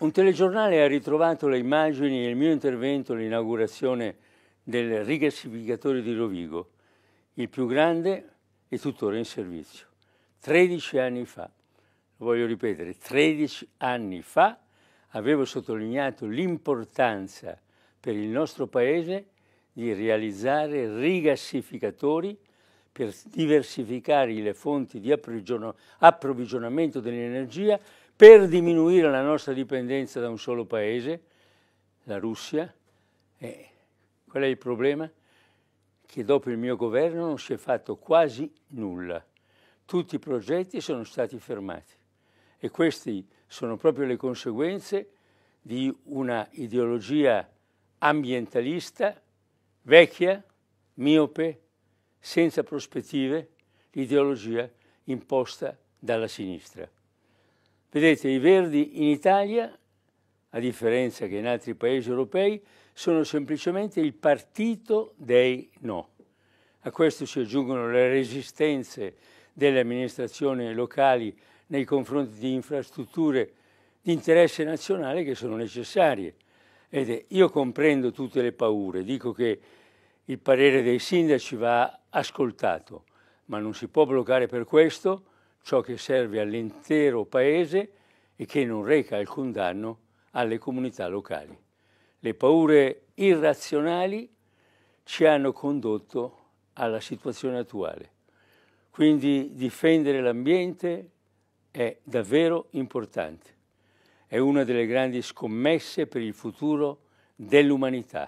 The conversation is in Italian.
Un telegiornale ha ritrovato le immagini e il mio intervento all'inaugurazione del rigassificatore di Rovigo, il più grande e tuttora in servizio. 13 anni fa, voglio ripetere, 13 anni fa avevo sottolineato l'importanza per il nostro Paese di realizzare rigassificatori per diversificare le fonti di approvvigionamento dell'energia per diminuire la nostra dipendenza da un solo paese, la Russia. Eh, qual è il problema? Che dopo il mio governo non si è fatto quasi nulla. Tutti i progetti sono stati fermati e queste sono proprio le conseguenze di una ideologia ambientalista vecchia, miope, senza prospettive, l'ideologia imposta dalla sinistra. Vedete, i verdi in Italia, a differenza che in altri paesi europei, sono semplicemente il partito dei no. A questo si aggiungono le resistenze delle amministrazioni locali nei confronti di infrastrutture di interesse nazionale che sono necessarie. Ed io comprendo tutte le paure, dico che il parere dei sindaci va ascoltato, ma non si può bloccare per questo ciò che serve all'intero paese e che non reca alcun danno alle comunità locali. Le paure irrazionali ci hanno condotto alla situazione attuale. Quindi difendere l'ambiente è davvero importante. È una delle grandi scommesse per il futuro dell'umanità.